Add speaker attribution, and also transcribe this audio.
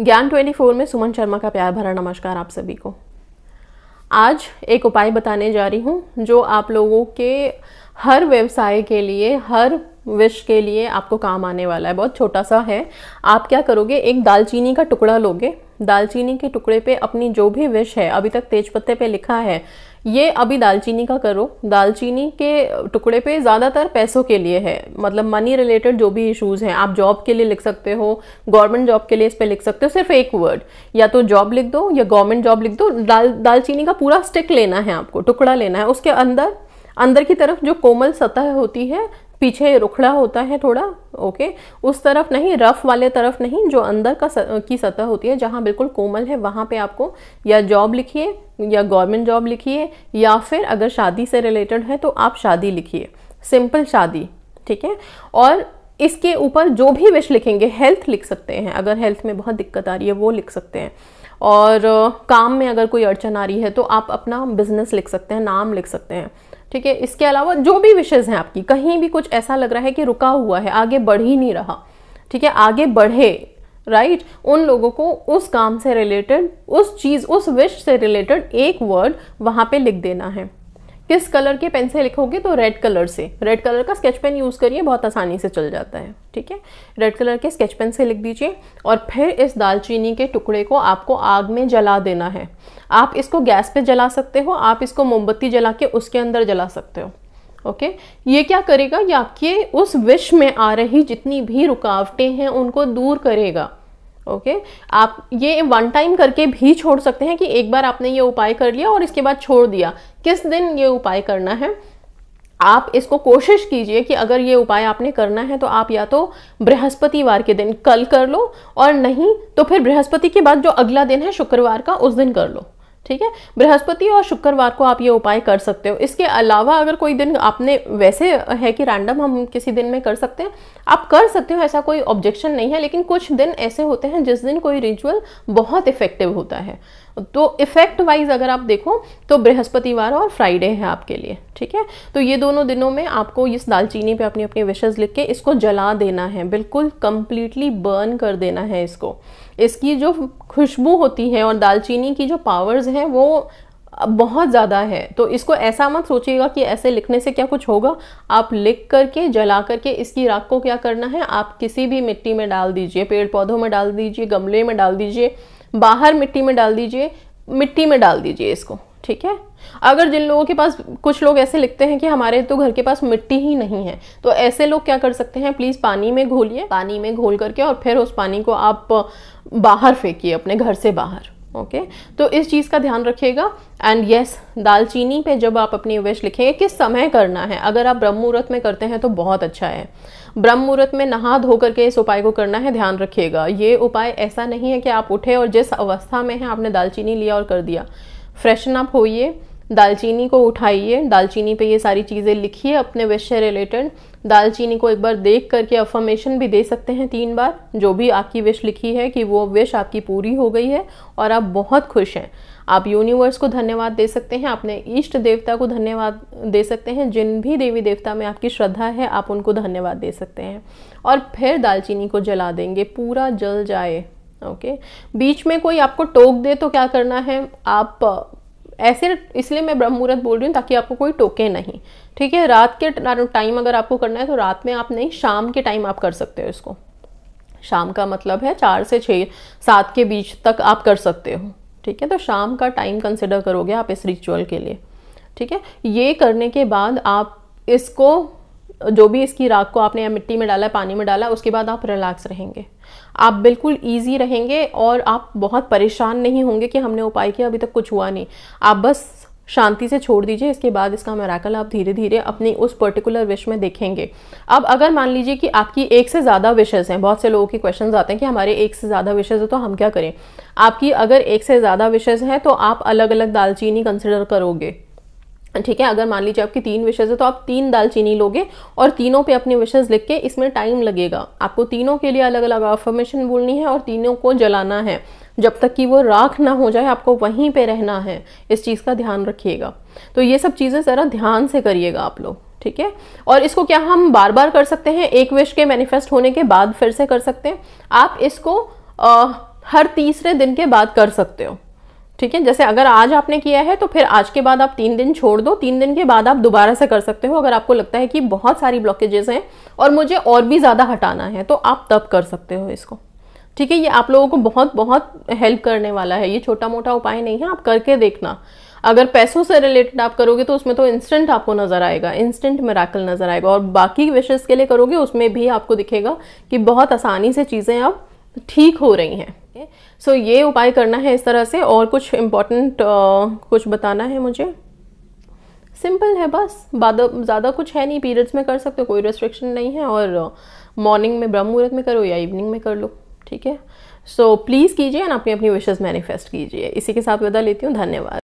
Speaker 1: ज्ञान 24 में सुमन शर्मा का प्यार भरा नमस्कार आप सभी को आज एक उपाय बताने जा रही हूँ जो आप लोगों के हर व्यवसाय के लिए हर विश के लिए आपको काम आने वाला है बहुत छोटा सा है आप क्या करोगे एक दालचीनी का टुकड़ा लोगे दालचीनी के टुकड़े पे अपनी जो भी विश है अभी तक तेज पत्ते पे लिखा है ये अभी दालचीनी का करो दालचीनी के टुकड़े पे ज़्यादातर पैसों के लिए है मतलब मनी रिलेटेड जो भी इश्यूज हैं आप जॉब के लिए लिख सकते हो गवर्नमेंट जॉब के लिए इस पर लिख सकते हो सिर्फ एक वर्ड या तो जॉब लिख दो या गवर्नमेंट जॉब लिख दो दाल दालचीनी का पूरा स्टिक लेना है आपको टुकड़ा लेना है उसके अंदर अंदर की तरफ जो कोमल सतह होती है पीछे रुखड़ा होता है थोड़ा ओके उस तरफ नहीं रफ वाले तरफ नहीं जो अंदर का की सतह होती है जहाँ बिल्कुल कोमल है वहाँ पे आपको या जॉब लिखिए या गवर्नमेंट जॉब लिखिए या फिर अगर शादी से रिलेटेड है तो आप शादी लिखिए सिंपल शादी ठीक है और इसके ऊपर जो भी विश लिखेंगे हेल्थ लिख सकते हैं अगर हेल्थ में बहुत दिक्कत आ रही है वो लिख सकते हैं और काम में अगर कोई अड़चन आ रही है तो आप अपना बिजनेस लिख सकते हैं नाम लिख सकते हैं ठीक है इसके अलावा जो भी विशेज़ हैं आपकी कहीं भी कुछ ऐसा लग रहा है कि रुका हुआ है आगे बढ़ ही नहीं रहा ठीक है आगे बढ़े राइट right? उन लोगों को उस काम से रिलेटेड उस चीज़ उस विश से रिलेटेड एक वर्ड वहाँ पे लिख देना है किस कलर के पेन से लिखोगे तो रेड कलर से रेड कलर का स्केच पेन यूज़ करिए बहुत आसानी से चल जाता है ठीक है रेड कलर के स्केच पेन से लिख दीजिए और फिर इस दालचीनी के टुकड़े को आपको आग में जला देना है आप इसको गैस पे जला सकते हो आप इसको मोमबत्ती जला के उसके अंदर जला सकते हो ओके ये क्या करेगा ये आपके उस विश में आ रही जितनी भी रुकावटें हैं उनको दूर करेगा ओके okay? आप ये वन टाइम करके भी छोड़ सकते हैं कि एक बार आपने ये उपाय कर लिया और इसके बाद छोड़ दिया किस दिन ये उपाय करना है आप इसको कोशिश कीजिए कि अगर ये उपाय आपने करना है तो आप या तो बृहस्पतिवार के दिन कल कर लो और नहीं तो फिर बृहस्पति के बाद जो अगला दिन है शुक्रवार का उस दिन कर लो ठीक है बृहस्पति और शुक्रवार को आप ये उपाय कर सकते हो इसके अलावा अगर कोई दिन आपने वैसे है कि रैंडम हम किसी दिन में कर सकते हैं आप कर सकते हो ऐसा कोई ऑब्जेक्शन नहीं है लेकिन कुछ दिन ऐसे होते हैं जिस दिन कोई रिचुअल बहुत इफेक्टिव होता है तो इफेक्ट वाइज अगर आप देखो तो बृहस्पतिवार और फ्राइडे है आपके लिए ठीक है तो ये दोनों दिनों में आपको इस दालचीनी पे अपनी अपनी विशेज़ लिख के इसको जला देना है बिल्कुल कंप्लीटली बर्न कर देना है इसको इसकी जो खुशबू होती है और दालचीनी की जो पावर्स हैं वो बहुत ज़्यादा है तो इसको ऐसा मत सोचिएगा कि ऐसे लिखने से क्या कुछ होगा आप लिख करके जला करके इसकी राख को क्या करना है आप किसी भी मिट्टी में डाल दीजिए पेड़ पौधों में डाल दीजिए गमले में डाल दीजिए बाहर मिट्टी में डाल दीजिए मिट्टी में डाल दीजिए इसको ठीक है अगर जिन लोगों के पास कुछ लोग ऐसे लिखते हैं कि हमारे तो घर के पास मिट्टी ही नहीं है तो ऐसे लोग क्या कर सकते हैं प्लीज़ पानी में घोलिए पानी में घोल करके और फिर उस पानी को आप बाहर फेंकिए अपने घर से बाहर ओके तो इस चीज़ का ध्यान रखिएगा एंड येस दालचीनी पे जब आप अपनी विश लिखेंगे किस समय करना है अगर आप ब्रह्म मुहूर्त में करते हैं तो बहुत अच्छा है ब्रह्म मुहूर्त में नहा धो करके इस उपाय को करना है ध्यान रखिएगा ये उपाय ऐसा नहीं है कि आप उठे और जिस अवस्था में है आपने दालचीनी लिया और कर दिया फ्रेशन अप होइए दालचीनी को उठाइए दालचीनी पे ये सारी चीज़ें लिखिए अपने विश से रिलेटेड दालचीनी को एक बार देख करके अफर्मेशन भी दे सकते हैं तीन बार जो भी आपकी विश लिखी है कि वो विश आपकी पूरी हो गई है और आप बहुत खुश हैं आप यूनिवर्स को धन्यवाद दे सकते हैं अपने इष्ट देवता को धन्यवाद दे सकते हैं जिन भी देवी देवता में आपकी श्रद्धा है आप उनको धन्यवाद दे सकते हैं और फिर दालचीनी को जला देंगे पूरा जल जाए ओके okay? बीच में कोई आपको टोक दे तो क्या करना है आप ऐसे इसलिए मैं ब्रह्म मुहूर्त बोल रही हूँ ताकि आपको कोई टोके नहीं ठीक है रात के टाइम अगर आपको करना है तो रात में आप नहीं शाम के टाइम आप कर सकते हो इसको शाम का मतलब है चार से छः सात के बीच तक आप कर सकते हो ठीक है तो शाम का टाइम कंसिडर करोगे आप इस रिचुअल के लिए ठीक है ये करने के बाद आप इसको जो भी इसकी राख को आपने मिट्टी में डाला पानी में डाला उसके बाद आप रिलैक्स रहेंगे आप बिल्कुल ईजी रहेंगे और आप बहुत परेशान नहीं होंगे कि हमने उपाय किया अभी तक कुछ हुआ नहीं आप बस शांति से छोड़ दीजिए इसके बाद इसका मेराकल आप धीरे धीरे अपनी उस पर्टिकुलर विश में देखेंगे अब अगर मान लीजिए कि आपकी एक से ज़्यादा विशेज़ हैं बहुत से लोगों के क्वेश्चन आते हैं कि हमारे एक से ज़्यादा विशेज़ है तो हम क्या करें आपकी अगर एक से ज़्यादा विशेज़ हैं तो आप अलग अलग दालचीनी कंसिडर करोगे ठीक है अगर मान लीजिए आपकी तीन विशेज़ है तो आप तीन दालचीनी लोगे और तीनों पे अपने विशेज़ लिख के इसमें टाइम लगेगा आपको तीनों के लिए अलग अलग अफर्मेशन बोलनी है और तीनों को जलाना है जब तक कि वो राख ना हो जाए आपको वहीं पे रहना है इस चीज़ का ध्यान रखिएगा तो ये सब चीज़ें ज़रा ध्यान से करिएगा आप लोग ठीक है और इसको क्या हम बार बार कर सकते हैं एक विश के मैनिफेस्ट होने के बाद फिर से कर सकते हैं आप इसको आ, हर तीसरे दिन के बाद कर सकते हो ठीक है जैसे अगर आज आपने किया है तो फिर आज के बाद आप तीन दिन छोड़ दो तीन दिन के बाद आप दोबारा से कर सकते हो अगर आपको लगता है कि बहुत सारी ब्लॉकेजेस हैं और मुझे और भी ज़्यादा हटाना है तो आप तब कर सकते हो इसको ठीक है ये आप लोगों को बहुत बहुत हेल्प करने वाला है ये छोटा मोटा उपाय नहीं है आप करके देखना अगर पैसों से रिलेटेड आप करोगे तो उसमें तो इंस्टेंट आपको नज़र आएगा इंस्टेंट मेराकल नज़र आएगा और बाकी विशेष के लिए करोगे उसमें भी आपको दिखेगा कि बहुत आसानी से चीज़ें अब ठीक हो रही हैं है सो ये उपाय करना है इस तरह से और कुछ इम्पोर्टेंट कुछ बताना है मुझे सिंपल है बस ज़्यादा कुछ है नहीं पीरियड्स में कर सकते हो कोई रेस्ट्रिक्शन नहीं है और मॉर्निंग में ब्रह्म मुहूर्त में करो या इवनिंग में कर लो ठीक है सो प्लीज़ कीजिए एंड अपनी अपनी विशेज़ मैनिफेस्ट कीजिए इसी के साथ विदा लेती हूँ धन्यवाद